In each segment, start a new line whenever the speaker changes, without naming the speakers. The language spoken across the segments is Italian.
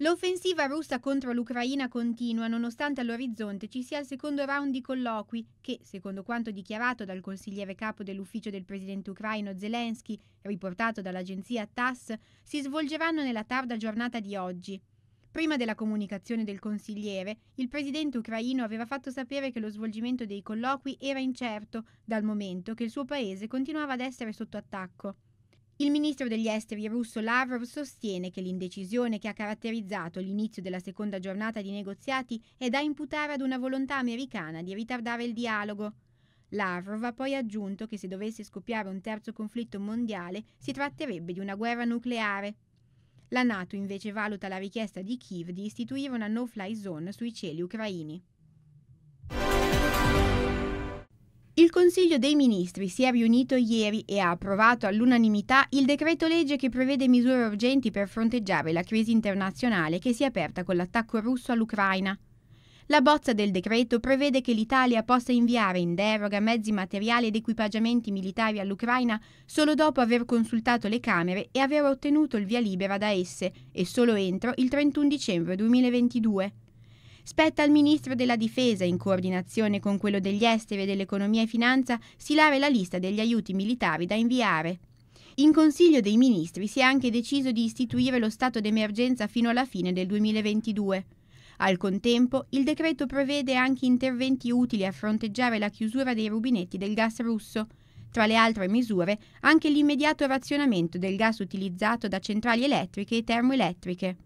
L'offensiva russa contro l'Ucraina continua nonostante all'orizzonte ci sia il secondo round di colloqui che, secondo quanto dichiarato dal consigliere capo dell'ufficio del presidente ucraino Zelensky, riportato dall'agenzia TASS, si svolgeranno nella tarda giornata di oggi. Prima della comunicazione del consigliere, il presidente ucraino aveva fatto sapere che lo svolgimento dei colloqui era incerto, dal momento che il suo paese continuava ad essere sotto attacco. Il ministro degli esteri russo Lavrov sostiene che l'indecisione che ha caratterizzato l'inizio della seconda giornata di negoziati è da imputare ad una volontà americana di ritardare il dialogo. Lavrov ha poi aggiunto che se dovesse scoppiare un terzo conflitto mondiale si tratterebbe di una guerra nucleare. La Nato invece valuta la richiesta di Kiev di istituire una no-fly zone sui cieli ucraini. Il Consiglio dei Ministri si è riunito ieri e ha approvato all'unanimità il decreto legge che prevede misure urgenti per fronteggiare la crisi internazionale che si è aperta con l'attacco russo all'Ucraina. La bozza del decreto prevede che l'Italia possa inviare in deroga mezzi materiali ed equipaggiamenti militari all'Ucraina solo dopo aver consultato le Camere e aver ottenuto il via libera da esse e solo entro il 31 dicembre 2022. Spetta al Ministro della Difesa, in coordinazione con quello degli Esteri e dell'Economia e Finanza, stilare la lista degli aiuti militari da inviare. In Consiglio dei Ministri si è anche deciso di istituire lo stato d'emergenza fino alla fine del 2022. Al contempo, il decreto prevede anche interventi utili a fronteggiare la chiusura dei rubinetti del gas russo. Tra le altre misure, anche l'immediato razionamento del gas utilizzato da centrali elettriche e termoelettriche.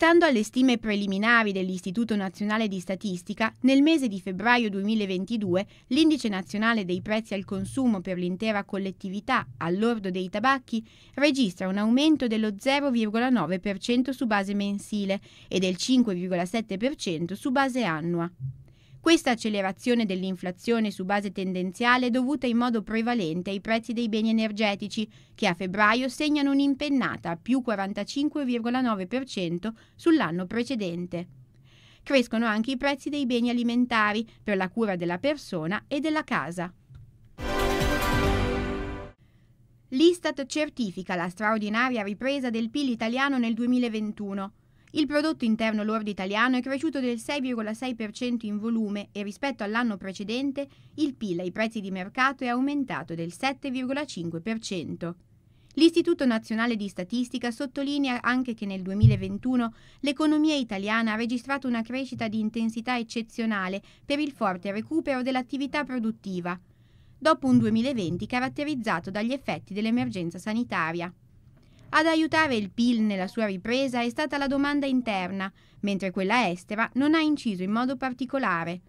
Stando alle stime preliminari dell'Istituto Nazionale di Statistica, nel mese di febbraio 2022 l'indice nazionale dei prezzi al consumo per l'intera collettività all'ordo dei tabacchi registra un aumento dello 0,9% su base mensile e del 5,7% su base annua. Questa accelerazione dell'inflazione su base tendenziale è dovuta in modo prevalente ai prezzi dei beni energetici, che a febbraio segnano un'impennata più 45,9% sull'anno precedente. Crescono anche i prezzi dei beni alimentari per la cura della persona e della casa. L'Istat certifica la straordinaria ripresa del PIL italiano nel 2021. Il prodotto interno lordo italiano è cresciuto del 6,6% in volume e rispetto all'anno precedente il PIL ai prezzi di mercato è aumentato del 7,5%. L'Istituto Nazionale di Statistica sottolinea anche che nel 2021 l'economia italiana ha registrato una crescita di intensità eccezionale per il forte recupero dell'attività produttiva, dopo un 2020 caratterizzato dagli effetti dell'emergenza sanitaria. Ad aiutare il PIL nella sua ripresa è stata la domanda interna, mentre quella estera non ha inciso in modo particolare.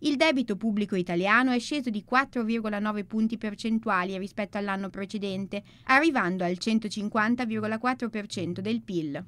Il debito pubblico italiano è sceso di 4,9 punti percentuali rispetto all'anno precedente, arrivando al 150,4% del PIL.